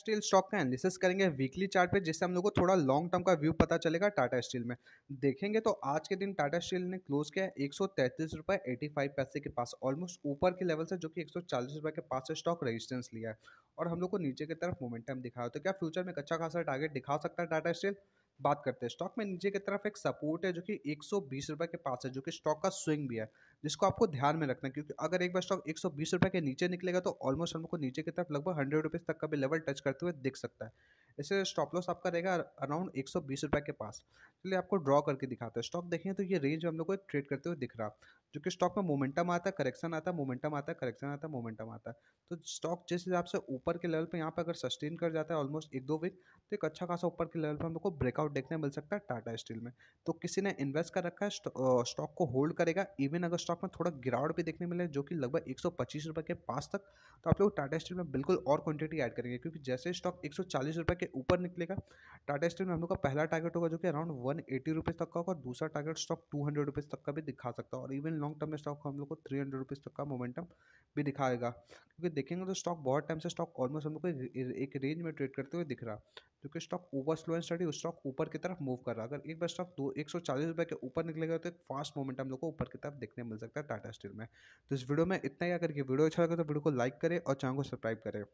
steel stock का analysis करेंगे weekly chart पे जिससे हम लोग को थोड़ा लॉन्ग टर्म का व्यू पता चलेगा टाटा स्टील में देखेंगे तो आज के दिन टाटा स्टील ने क्लोज किया एक सौ पैसे के पास ऑलमोस्ट ऊपर के लेवल से जो कि एक सौ के पास से स्टॉक रजिस्टेंस लिया है और हम लोग को नीचे की तरफ मोमेंटम दिखाया तो क्या फ्यूचर में एक अच्छा खासा टारगेट दिखा सकता है टाटा स्टील बात करते हैं स्टॉक में नीचे की तरफ एक सपोर्ट है जो कि एक रुपए के पास है जो कि स्टॉक का स्विंग भी है जिसको आपको ध्यान में रखना है क्योंकि अगर एक बार स्टॉक एक रुपए के नीचे निकलेगा तो ऑलमोस्ट हमको नीचे की तरफ लगभग हंड्रेड रुपीज़ तक का भी लेवल टच करते हुए दिख सकता है ऐसे स्टॉप लॉस आपका रहेगा अराउंड एक सौ बीस रुपये के पास चलिए आपको ड्रॉ करके दिखाते हैं स्टॉक देखें तो ये रेंज हम लोग को ट्रेड करते हुए दिख रहा जो कि स्टॉक में मोमेंटम आता है करेक्शन आता है मोमेंटम आता है करेक्शन आता है मोमेंटम आता है तो स्टॉक जिस हिसाब से ऊपर के लेवल पर यहाँ पर अगर सस्टेन कर जाता है ऑलमोस्ट एक दो वीक तो एक अच्छा खासा ऊपर के लेवल पर हम लोग को ब्रेकआउट देखने मिल सकता है टाटा स्टील में तो किसी ने इन्वेस्ट कर रखा है स्टॉक को होल्ड करेगा इवन अगर स्टॉक में थोड़ा गिरावट भी देखने मिले जो कि लगभग एक के पास तक तो आप लोग टाटा स्टील में बिल्कुल और क्वान्टिटी ऐड करेंगे क्योंकि जैसे स्टॉक एक के ऊपर निकलेगा टाटा स्टील में हम लोग का पहला टारगेट होगा जो कि अराउंड वन एटी रुपीज़ तक का होगा दूसरा target stock two hundred rupees तक का भी दिखा सकता है और इवन लॉन्ग टर्म में स्टॉक हम लोग को थ्री हंड्रेड रुपीज़ तक का मोमेंटम भी दिखाएगा क्योंकि देखेंगे तो स्टॉक बहुत टाइम से स्टॉक ऑलमोस्ट हम लोग को एक रेंज में ट्रेड करते हुए दिख रहा जो कि stock over slow and study stock ऊपर की तरफ मूव कर रहा है अगर एक बार स्टॉक दो एक सौ चालीस रुपये के ऊपर निकलेगा तो एक फास्ट मोमेंट हम लोग को ऊपर की तरफ देखने मिल सकता है टाटा स्टील में तो इस वीडियो में इतना ही अगर कि वीडियो अच्छा लगे तो वीडियो को लाइक करें और चैनल को सब्सक्राइब करें